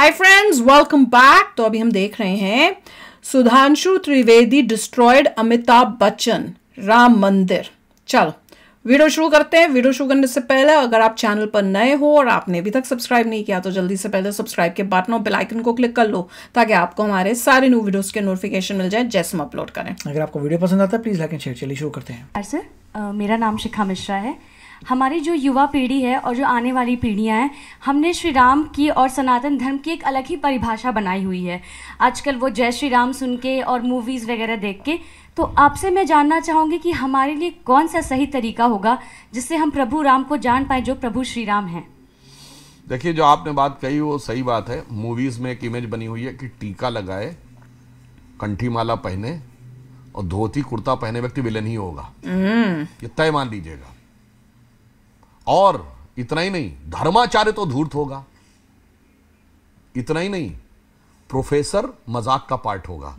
Hi friends welcome back तो अभी हम देख रहे हैं सुधांशु त्रिवेदी डिस्ट्रॉयड अमिताभ बच्चन राम मंदिर चलो वीडियो शुरू करते हैं वीडियो शुरू करने से पहले अगर आप चैनल पर नए हो और आपने अभी तक सब्सक्राइब नहीं किया तो जल्दी से पहले सब्सक्राइब के बटन और बेलाइकन को क्लिक कर लो ताकि आपको हमारे सारे न्यू वीडियोस के नोटिफिकेशन मिल जाए जैसे हम अपलोड करें अगर आपको वीडियो पसंद आता है प्लीज लाइक एंड शेयर चलिए शुरू करते हैं सर मेरा नाम शिखा मिश्रा है हमारी जो युवा पीढ़ी है और जो आने वाली पीढ़ियाँ हैं हमने श्री राम की और सनातन धर्म की एक अलग ही परिभाषा बनाई हुई है आजकल वो जय श्री राम सुन के और मूवीज़ वगैरह देख के तो आपसे मैं जानना चाहूँगी कि हमारे लिए कौन सा सही तरीका होगा जिससे हम प्रभु राम को जान पाएँ जो प्रभु श्री राम हैं देखिए जो आपने बात कही वो सही बात है मूवीज़ में एक इमेज बनी हुई है कि टीका लगाए कंठी माला पहने और धोती कुर्ता पहने व्यक्ति विलन ही होगा हम्म। ये तय मान लीजिएगा और इतना ही नहीं धर्माचार्य तो धूर्त होगा इतना ही नहीं प्रोफेसर मजाक का पार्ट होगा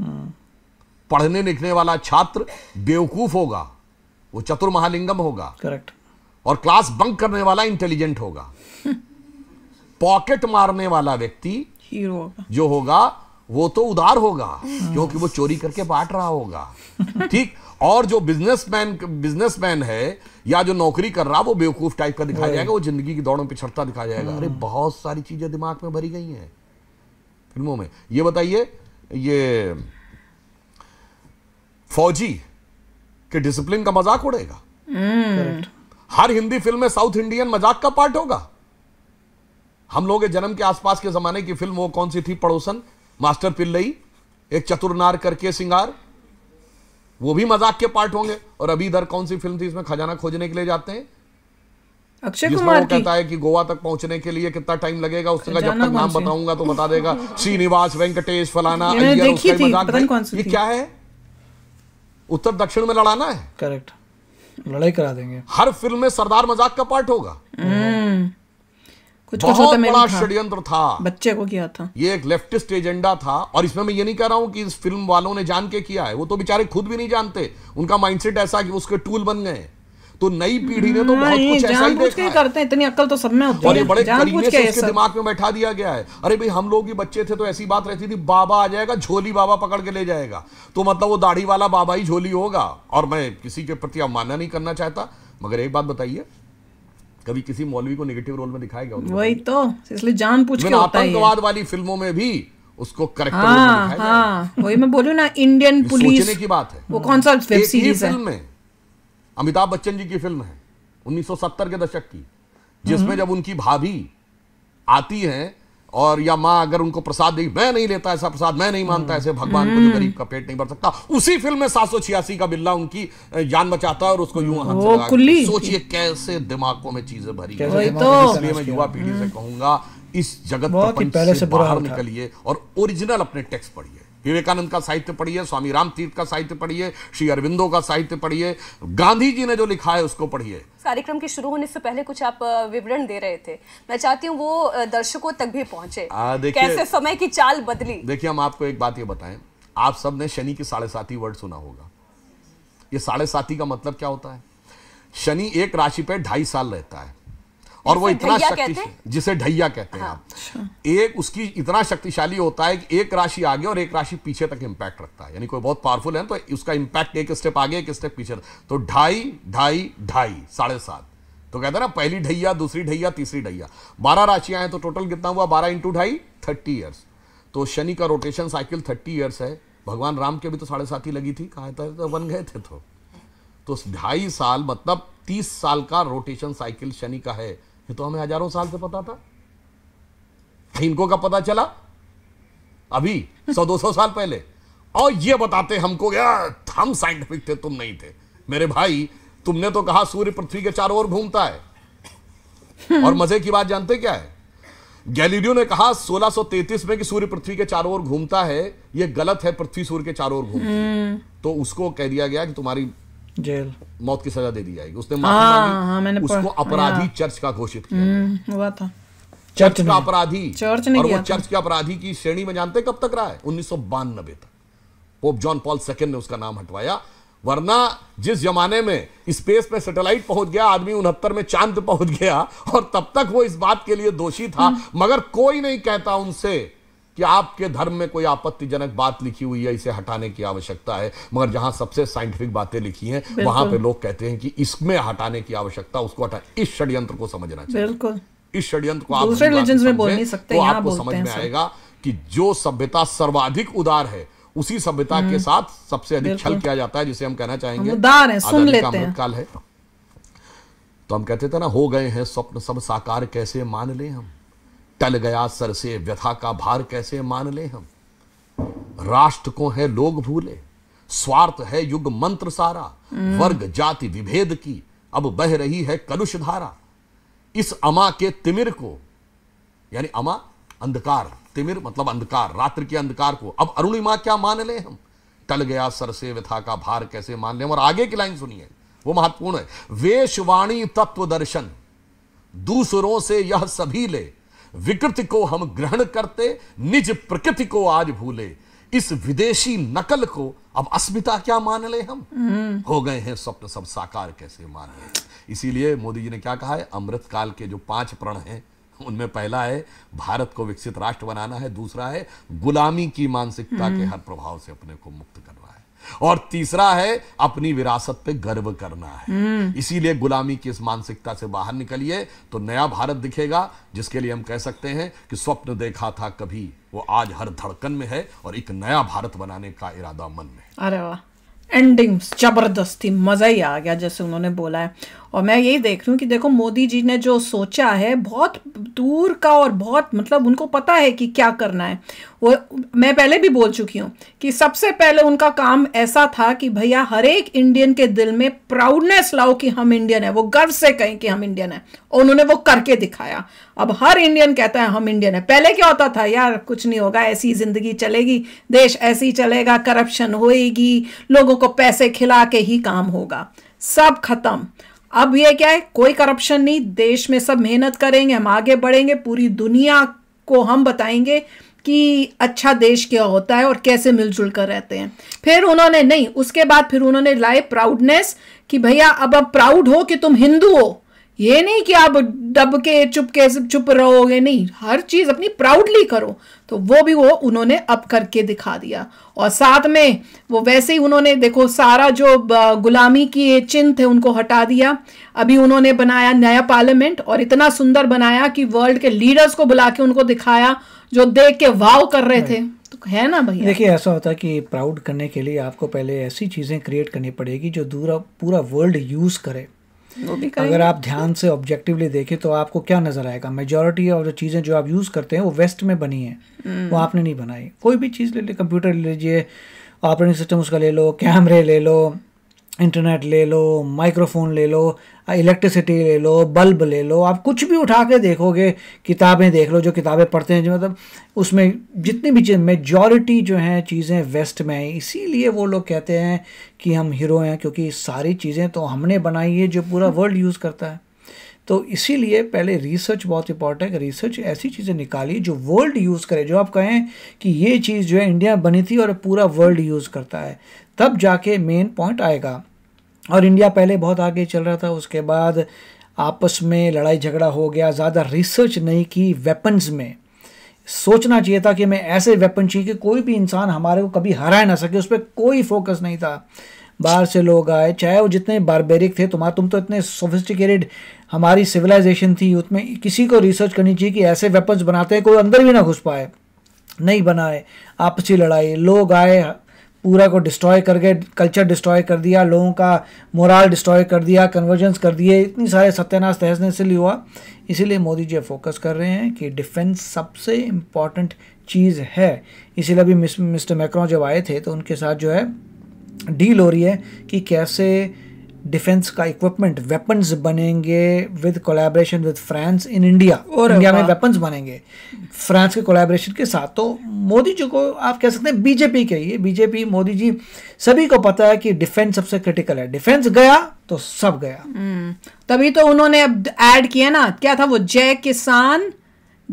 पढ़ने लिखने वाला छात्र बेवकूफ होगा वो चतुर महालिंगम होगा करेक्ट और क्लास बंक करने वाला इंटेलिजेंट होगा पॉकेट मारने वाला व्यक्ति हीरो जो होगा वो तो उदार होगा क्योंकि वो चोरी करके बांट रहा होगा ठीक और जो बिजनेसमैन बिजनेसमैन है या जो नौकरी कर रहा वो बेवकूफ टाइप का दिखाया जाएगा वो जिंदगी की दौड़ों पिछड़ता दिखाया जाएगा अरे हम्म। बहुत सारी चीजें दिमाग में भरी गई हैं फिल्मों में ये बताइए ये फौजी के डिसिप्लिन का मजाक उड़ेगा हम्म। हर हिंदी फिल्म में साउथ इंडियन मजाक का पार्ट होगा हम लोग जन्म के आसपास के जमाने की फिल्म वो कौन सी थी पड़ोसन मास्टर पिल्लई एक चतुरनार करके सिंगार वो भी मजाक के पार्ट होंगे और अभी इधर कौन सी फिल्म थी इसमें खजाना खोजने के लिए जाते हैं अक्षय कुमार कहता है कि गोवा तक पहुंचने के लिए कितना टाइम लगेगा उसने कहा जब तक नाम बताऊंगा तो बता देगा श्रीनिवास वेंकटेश फलाना ये क्या है उत्तर दक्षिण में लड़ाना है करेक्ट लड़ाई करा देंगे हर फिल्म में सरदार मजाक का पार्ट होगा हम्म। कुछ कुछ होता बड़ा षड्यंत्र था बच्चे को किया था ये एक लेफ्टिस्ट एजेंडा था और इसमें मैं ये नहीं कह रहा हूं कि इस फिल्म वालों ने जान के किया है वो तो बेचारे खुद भी नहीं जानते उनका माइंडसेट ऐसा कि उसके टूल बन गए तो नई पीढ़ी ने तो बहुत कुछ ऐसा ही देखा है। करते हैं इतनी अक्ल तो सब में होती और ये बड़े करीने से उसके दिमाग में बैठा दिया गया है अरे भाई हम लोग ही बच्चे थे तो ऐसी बात रहती थी बाबा आ जाएगा झोली बाबा पकड़ के ले जाएगा तो मतलब वो दाढ़ी वाला बाबा ही झोली होगा और मैं किसी के प्रति अवमानना नहीं करना चाहता मगर एक बात बताइए कभी किसी मौलवी को नेगेटिव रोल में दिखाया गया वही तो इसलिए जान पूछ के होता है आतंकवाद वाली फिल्मों में भी उसको करेक्ट हाँ, हाँ, हाँ, वही मैं बोलू ना इंडियन पुलिस सोचने की बात है वो कौन सा वेब सीरीज है फिल्म में अमिताभ बच्चन जी की फिल्म है 1970 के दशक की जिसमें हम्म। जब उनकी भाभी आती हैं और या माँ अगर उनको प्रसाद दे मैं नहीं लेता ऐसा प्रसाद मैं नहीं मानता ऐसे भगवान को जो हम्म। गरीब का पेट नहीं भर सकता उसी फिल्म में सात सौ छियासी का बिल्ला उनकी जान बचाता है और उसको यूं सोचिए कैसे दिमागों में चीजें भरी इसलिए मैं युवा पीढ़ी से कहूंगा इस जगत पहले से बाहर निकलिए और ओरिजिनल अपने टेक्स्ट पढ़िए विवेकानंद का साहित्य पढ़िए स्वामी राम तीर्थ का साहित्य पढ़िए श्री अरविंदो का साहित्य पढ़िए गांधी जी ने जो लिखा है उसको पढ़िए कार्यक्रम के शुरू होने से पहले कुछ आप विवरण दे रहे थे मैं चाहती हूँ वो दर्शकों तक भी पहुंचे आ, कैसे समय की चाल बदली देखिए हम आपको एक बात ये बताए आप सब ने शनि की साढ़े साथी वर्ड सुना होगा ये साढ़े साथी का मतलब क्या होता है शनि एक राशि पर ढाई साल रहता है और वो इतना शक्तिशाली जिसे ढैया कहते हैं हाँ, आप एक उसकी इतना शक्तिशाली होता है कि एक राशि आगे और एक राशि पीछे तक इंपैक्ट रखता है यानी कोई बहुत पावरफुल है तो उसका इंपैक्ट एक स्टेप आगे एक स्टेप पीछे तो ढाई ढाई ढाई साढ़े सात तो कहते हैं ना पहली ढैया दूसरी ढैया तीसरी ढैया बारह राशियां हैं तो टोटल कितना हुआ बारह इंटू ढाई थर्टी ईयर्स तो शनि का रोटेशन साइकिल थर्टी ईयर्स है भगवान राम के भी तो साढ़े सात ही लगी थी कहा था तो बन गए थे तो, तो ढाई साल मतलब तीस साल का रोटेशन साइकिल शनि का है ये तो हमें हजारों साल से पता था इनको का पता चला अभी सौ दो सौ साल पहले और ये बताते हमको यार हम साइंटिफिक थे तुम नहीं थे मेरे भाई तुमने तो कहा सूर्य पृथ्वी के चारों ओर घूमता है और मजे की बात जानते क्या है गैलीडियो ने कहा 1633 में कि सूर्य पृथ्वी के चारों ओर घूमता है यह गलत है पृथ्वी सूर्य के चारों ओर घूमती है हम्म। तो उसको कह दिया गया कि तुम्हारी जेल मौत की सजा दे दी जाएगी उसने हाँ, हाँ, उसको हाँ। अपराधी चर्च का घोषित किया हम्म, था चर्च का अपराधी चर्च ने और वो चर्च के अपराधी की श्रेणी में जानते कब तक रहा है उन्नीस सौ बानबे तक पोप जॉन पॉल सेकेंड ने उसका नाम हटवाया वरना जिस जमाने में स्पेस में सैटेलाइट पहुंच गया आदमी उनहत्तर में चांद पहुंच गया और तब तक वो इस बात के लिए दोषी था हम्म। मगर कोई नहीं कहता उनसे कि आपके धर्म में कोई आपत्तिजनक बात लिखी हुई है इसे हटाने की आवश्यकता है मगर जहां सबसे साइंटिफिक बातें लिखी हैं वहां पे लोग कहते हैं कि इसमें हटाने की आवश्यकता उसको हटा इस षड्यंत्र को समझना चाहिए बिल्कुल इस षड्यंत्र को आप में बोल नहीं सकते तो आपको समझ में आएगा कि जो सभ्यता सर्वाधिक उदार है उसी सभ्यता के हम्म। साथ सबसे अधिक छल किया जाता है जिसे हम कहना चाहेंगे उदार है सुन लेते हैं काल है तो हम कहते थे ना हो गए हैं स्वप्न सब साकार कैसे मान ले हम टल गया सर से व्यथा का भार कैसे मान ले हम राष्ट्र को है लोग भूले स्वार्थ है युग मंत्र सारा हम्म। वर्ग जाति विभेद की अब बह रही है कलुष धारा इस अमा के तिमिर को यानी अमा अंधकार तिमिर मतलब अंधकार रात्रि के अंधकार को अब अरुणिमा क्या मान ले हम टल गया सर से व्यथा का भार कैसे मान ले और आगे की लाइन सुनिए वो महत्वपूर्ण है वेशवाणी तत्व दर्शन दूसरों से यह सभी ले विकृति को हम ग्रहण करते निज प्रकृति को आज भूले इस विदेशी नकल को अब अस्मिता क्या मान ले हम हो गए हैं स्वप्न सब साकार कैसे मान ले इसीलिए मोदी जी ने क्या कहा है अमृत काल के जो पांच प्रण हैं उनमें पहला है भारत को विकसित राष्ट्र बनाना है दूसरा है गुलामी की मानसिकता के हम्म। हर प्रभाव से अपने को मुक्त करना है और तीसरा है अपनी विरासत पे गर्व करना है हम्म। इसीलिए गुलामी की इस मानसिकता से बाहर निकलिए तो नया भारत दिखेगा जिसके लिए हम कह सकते हैं कि स्वप्न देखा था कभी वो आज हर धड़कन में है और एक नया भारत बनाने का इरादा मन में अरे वाह एंडिंग जबरदस्ती मज़ा ही आ गया जैसे उन्होंने बोला है और मैं यही देख रही हूँ कि देखो मोदी जी ने जो सोचा है बहुत दूर का और बहुत मतलब उनको पता है कि क्या करना है वो मैं पहले भी बोल चुकी हूँ कि सबसे पहले उनका काम ऐसा था कि भैया हर एक इंडियन के दिल में प्राउडनेस लाओ कि हम इंडियन है वो गर्व से कहें कि हम इंडियन है और उन्होंने वो करके दिखाया अब हर इंडियन कहता है हम इंडियन है पहले क्या होता था यार कुछ नहीं होगा ऐसी जिंदगी चलेगी देश ऐसे ही चलेगा करप्शन होएगी लोगों को पैसे खिला के ही काम होगा सब खत्म अब ये क्या है कोई करप्शन नहीं देश में सब मेहनत करेंगे हम आगे बढ़ेंगे पूरी दुनिया को हम बताएंगे कि अच्छा देश क्या होता है और कैसे मिलजुल कर रहते हैं फिर उन्होंने नहीं उसके बाद फिर उन्होंने लाए प्राउडनेस कि भैया अब अब प्राउड हो कि तुम हिंदू हो ये नहीं कि आप डब के चुप के चुप रहोगे नहीं हर चीज़ अपनी प्राउडली करो तो वो भी वो उन्होंने अब करके दिखा दिया और साथ में वो वैसे ही उन्होंने देखो सारा जो गुलामी की चिन्ह थे उनको हटा दिया अभी उन्होंने बनाया नया पार्लियामेंट और इतना सुंदर बनाया कि वर्ल्ड के लीडर्स को बुला के उनको दिखाया जो देख के वाव कर रहे थे तो है ना भैया देखिए ऐसा होता है कि प्राउड करने के लिए आपको पहले ऐसी चीज़ें क्रिएट करनी पड़ेगी जो दूरा पूरा वर्ल्ड यूज़ करे अगर आप ध्यान से ऑब्जेक्टिवली देखें तो आपको क्या नज़र आएगा मेजोरिटी ऑफ जो चीज़ें जो आप यूज़ करते हैं वो वेस्ट में बनी है वो हम्म। आपने नहीं बनाई कोई भी चीज़ ले ली कंप्यूटर ले लीजिए ऑपरेटिंग सिस्टम उसका ले लो कैमरे ले लो इंटरनेट ले लो माइक्रोफोन ले लो इलेक्ट्रिसिटी ले लो बल्ब ले लो आप कुछ भी उठा के देखोगे किताबें देख लो जो किताबें पढ़ते हैं जो मतलब उसमें जितनी भी चीज़ मेजॉरिटी जो हैं चीज़ें वेस्ट में हैं इसीलिए वो लोग कहते हैं कि हम हीरो हैं क्योंकि सारी चीज़ें तो हमने बनाई है जो पूरा वर्ल्ड यूज़ करता है तो इसीलिए पहले रिसर्च बहुत इंपॉर्टेंट है रिसर्च ऐसी चीज़ें निकाली जो वर्ल्ड यूज़ करे जो आप कहें कि ये चीज़ जो है इंडिया बनी थी और पूरा वर्ल्ड यूज़ करता है तब जाके मेन पॉइंट आएगा और इंडिया पहले बहुत आगे चल रहा था उसके बाद आपस में लड़ाई झगड़ा हो गया ज़्यादा रिसर्च नहीं की वेपन्स में सोचना चाहिए था कि मैं ऐसे वेपन चाहिए कि कोई भी इंसान हमारे को कभी हरा ना सके उस पर कोई फोकस नहीं था बाहर से लोग आए चाहे वो जितने बारबेरिक थे तुम्हारा तुम तो इतने सोफिस्टिकेटेड हमारी सिविलाइजेशन थी उसमें किसी को रिसर्च करनी चाहिए कि ऐसे वेपन्स बनाते हैं कोई अंदर भी ना घुस पाए नहीं बनाए आपसी लड़ाई लोग आए पूरा को डिस्ट्रॉय कर गए कल्चर डिस्ट्रॉय कर दिया लोगों का मोरल डिस्ट्रॉय कर दिया कन्वर्जेंस कर दिए इतनी सारे सत्यानाश तहस ने इसलिए हुआ इसीलिए मोदी जी फोकस कर रहे हैं कि डिफेंस सबसे इम्पॉर्टेंट चीज़ है इसीलिए अभी मिस्टर मैक्रो जब आए थे तो उनके साथ जो है डील हो रही है कि कैसे डिफेंस का इक्विपमेंट वेपन्स बनेंगे with collaboration with France in India और इंडिया में वेपन्स हाँ। बनेंगे फ्रांस के कोलैबोरेशन के साथ तो मोदी जी को आप कह सकते हैं बीजेपी के ये बीजेपी मोदी जी सभी को पता है कि डिफेंस सबसे क्रिटिकल है डिफेंस गया तो सब गया हम्म, तभी तो उन्होंने अब ऐड किया ना क्या था वो जय किसान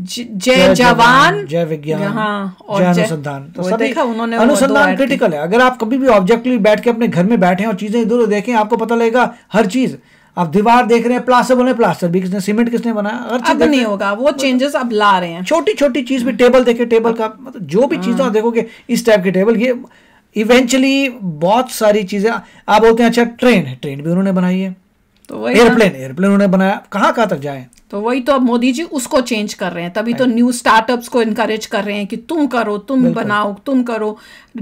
जय जवान जय विज्ञान जय अनुसंधान तो देखा उन्होंने अनुसंधान क्रिटिकल है अगर आप कभी भी ऑब्जेक्टिवली बैठ के अपने घर में बैठे और चीजें इधर उधर देखें आपको पता लगेगा हर चीज आप दीवार देख रहे हैं प्लास्टर बने प्लास्टर भी किसने सीमेंट किसने बनाया अगर नहीं होगा वो चेंजेस मतलब अब ला रहे हैं छोटी छोटी चीज भी टेबल देखे टेबल का मतलब जो भी हाँ। चीज आप देखोगे इस टाइप के टेबल ये इवेंचुअली बहुत सारी चीजें आप बोलते हैं अच्छा ट्रेन है ट्रेन भी उन्होंने बनाई है तो एयरप्लेन एयरप्लेन उन्होंने बनाया कहाँ कहाँ तक जाए तो वही तो अब मोदी जी उसको चेंज कर रहे हैं तभी तो न्यू स्टार्टअप्स को इनकरेज कर रहे हैं कि तुम करो तुम बनाओ तुम करो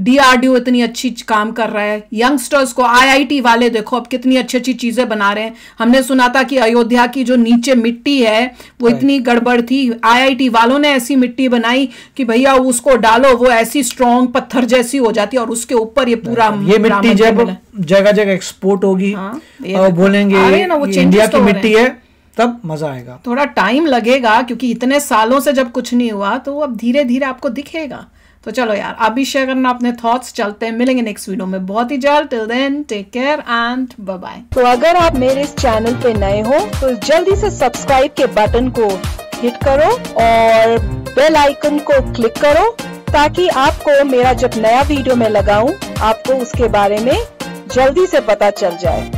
डीआरडीओ इतनी अच्छी काम कर रहा है यंगस्टर्स को आईआईटी वाले देखो अब कितनी अच्छी अच्छी चीजें बना रहे हैं हमने सुना था कि अयोध्या की जो नीचे मिट्टी है वो इतनी गड़बड़ थी आईआईटी वालों ने ऐसी मिट्टी बनाई कि भैया उसको डालो वो ऐसी स्ट्रॉन्ग पत्थर जैसी हो जाती है और उसके ऊपर ये पूरा ये मिट्टी जगह जगह एक्सपोर्ट होगी हाँ, बोलेंगे इंडिया की तो मिट्टी है तब मज़ा आएगा थोड़ा टाइम लगेगा क्योंकि इतने सालों से जब कुछ नहीं हुआ तो अब धीरे धीरे आपको दिखेगा तो चलो यार अभी शेयर करना अपने थॉट्स चलते हैं मिलेंगे नेक्स्ट वीडियो में बहुत ही जल्द till then take care and bye तो अगर आप मेरे इस चैनल पे नए हो तो जल्दी से सब्सक्राइब के बटन को हिट करो और बेल आइकन को क्लिक करो ताकि आपको मेरा जब नया वीडियो में लगाऊं आपको उसके बारे में जल्दी से पता चल जाए